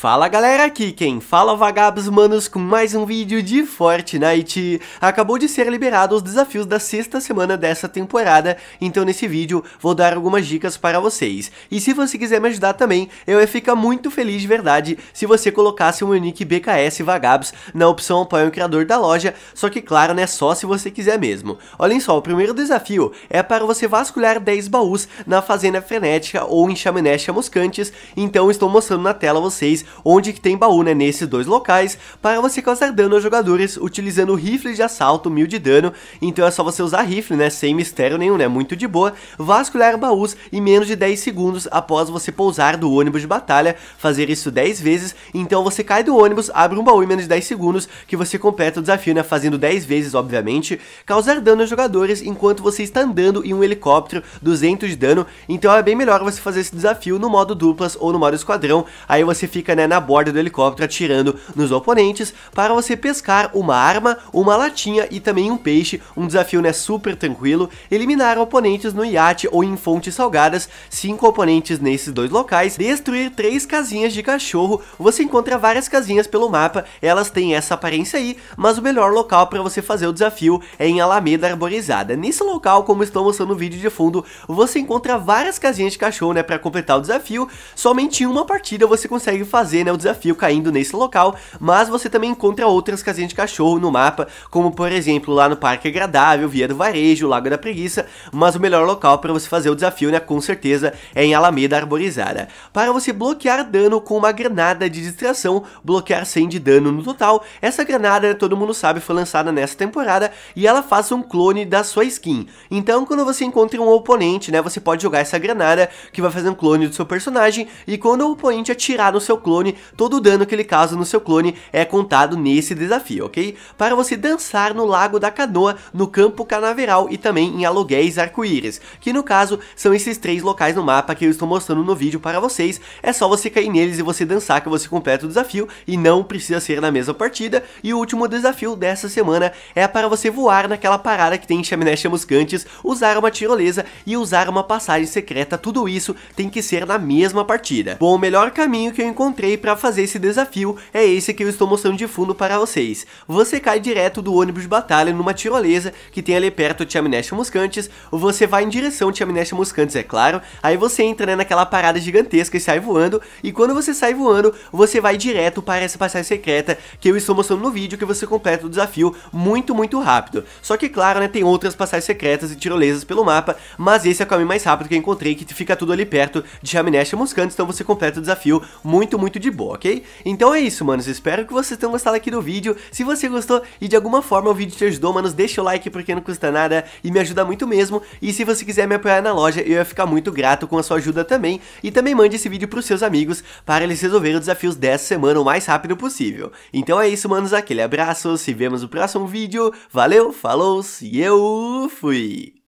Fala galera, aqui quem fala é vagabos manos com mais um vídeo de Fortnite. Acabou de ser liberado os desafios da sexta semana dessa temporada, então nesse vídeo vou dar algumas dicas para vocês. E se você quiser me ajudar também, eu ia ficar muito feliz de verdade se você colocasse o meu nick BKS Vagabos na opção apoia o criador da loja, só que claro, né, só se você quiser mesmo. Olhem só, o primeiro desafio é para você vasculhar 10 baús na Fazenda Frenética ou em Chaminé Chamuscantes, então estou mostrando na tela vocês onde que tem baú, né, nesses dois locais, para você causar dano aos jogadores utilizando rifle de assalto, mil de dano, então é só você usar rifle, né, sem mistério nenhum, né, muito de boa, vasculhar baús em menos de 10 segundos após você pousar do ônibus de batalha, fazer isso 10 vezes, então você cai do ônibus, abre um baú em menos de 10 segundos, que você completa o desafio, né, fazendo 10 vezes, obviamente, causar dano aos jogadores enquanto você está andando em um helicóptero, 200 de dano, então é bem melhor você fazer esse desafio no modo duplas ou no modo esquadrão, aí você fica né, né, na borda do helicóptero atirando nos oponentes para você pescar uma arma, uma latinha e também um peixe, um desafio né, super tranquilo, eliminar oponentes no iate ou em fontes salgadas, cinco oponentes nesses dois locais, destruir três casinhas de cachorro, você encontra várias casinhas pelo mapa, elas têm essa aparência aí, mas o melhor local para você fazer o desafio é em Alameda Arborizada. Nesse local, como estou mostrando no vídeo de fundo, você encontra várias casinhas de cachorro né, para completar o desafio, somente em uma partida você consegue fazer fazer né, o desafio caindo nesse local, mas você também encontra outras casinhas de cachorro no mapa, como por exemplo lá no Parque Agradável, Via do Varejo, Lago da Preguiça, mas o melhor local para você fazer o desafio, né, com certeza, é em Alameda Arborizada. Para você bloquear dano com uma granada de distração, bloquear 100 de dano no total, essa granada, né, todo mundo sabe, foi lançada nessa temporada e ela faz um clone da sua skin. Então quando você encontra um oponente, né, você pode jogar essa granada que vai fazer um clone do seu personagem e quando o oponente atirar no seu clone, clone, todo o dano que ele causa no seu clone é contado nesse desafio, ok? Para você dançar no Lago da Canoa, no Campo Canaveral e também em Aluguéis Arco-Íris, que no caso são esses três locais no mapa que eu estou mostrando no vídeo para vocês, é só você cair neles e você dançar que você completa o desafio e não precisa ser na mesma partida, e o último desafio dessa semana é para você voar naquela parada que tem chaminés chamuscantes, usar uma tirolesa e usar uma passagem secreta, tudo isso tem que ser na mesma partida. Bom, o melhor caminho que eu encontrei preparei para fazer esse desafio é esse que eu estou mostrando de fundo para vocês. Você cai direto do ônibus de batalha numa tirolesa que tem ali perto de Amnestia Muscantes, você vai em direção de Amnestia Muscantes, é claro, aí você entra né, naquela parada gigantesca e sai voando, e quando você sai voando, você vai direto para essa passagem secreta que eu estou mostrando no vídeo que você completa o desafio muito, muito rápido. Só que claro, né, tem outras passagens secretas e tirolesas pelo mapa, mas esse é o caminho mais rápido que eu encontrei, que fica tudo ali perto de Amnestia Muscantes, então você completa o desafio muito, muito muito de boa, ok? Então é isso, manos, espero que vocês tenham gostado aqui do vídeo, se você gostou e de alguma forma o vídeo te ajudou, manos, deixa o like porque não custa nada e me ajuda muito mesmo, e se você quiser me apoiar na loja, eu ia ficar muito grato com a sua ajuda também, e também mande esse vídeo pros seus amigos para eles resolverem os desafios dessa semana o mais rápido possível. Então é isso, manos, aquele abraço, se vemos no próximo vídeo, valeu, falou, e eu fui!